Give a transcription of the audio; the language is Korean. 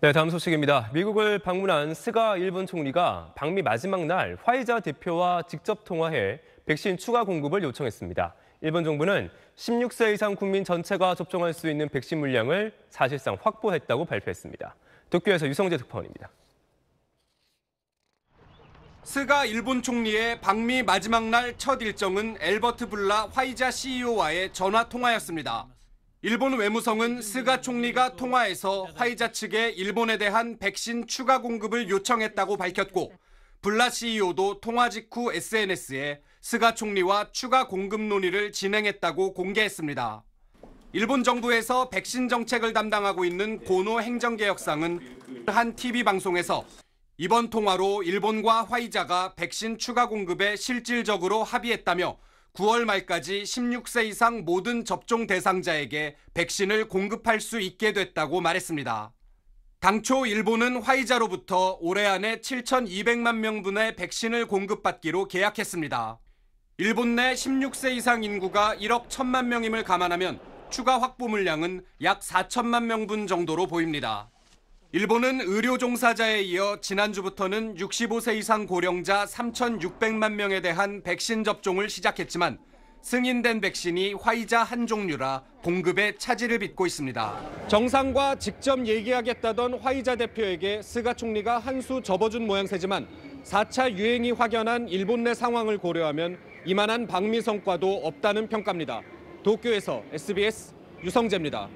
네, 다음 소식입니다. 미국을 방문한 스가 일본 총리가 방미 마지막 날 화이자 대표와 직접 통화해 백신 추가 공급을 요청했습니다. 일본 정부는 16세 이상 국민 전체가 접종할 수 있는 백신 물량을 사실상 확보했다고 발표했습니다. 도쿄에서 유성재 특파원입니다. 스가 일본 총리의 방미 마지막 날 첫 일정은 엘버트 블라 화이자 CEO와의 전화 통화였습니다. 일본 외무성은 스가 총리가 통화에서 화이자 측에 일본에 대한 백신 추가 공급을 요청했다고 밝혔고 블라 CEO도 통화 직후 SNS에 스가 총리와 추가 공급 논의를 진행했다고 공개했습니다. 일본 정부에서 백신 정책을 담당하고 있는 고노 행정개혁상은 한 TV 방송에서 이번 통화로 일본과 화이자가 백신 추가 공급에 실질적으로 합의했다며 9월 말까지 16세 이상 모든 접종 대상자에게 백신을 공급할 수 있게 됐다고 말했습니다. 당초 일본은 화이자로부터 올해 안에 7,200만 명분의 백신을 공급받기로 계약했습니다. 일본 내 16세 이상 인구가 1억 1천만 명임을 감안하면 추가 확보 물량은 약 4천만 명분 정도로 보입니다. 일본은 의료 종사자에 이어 지난주부터는 65세 이상 고령자 3,600만 명에 대한 백신 접종을 시작했지만 승인된 백신이 화이자 한 종류라 공급에 차질을 빚고 있습니다. 정상과 직접 얘기하겠다던 화이자 대표에게 스가 총리가 한 수 접어준 모양새지만 4차 유행이 확연한 일본 내 상황을 고려하면 이만한 방미 성과도 없다는 평가입니다. 도쿄에서 SBS 유성재입니다.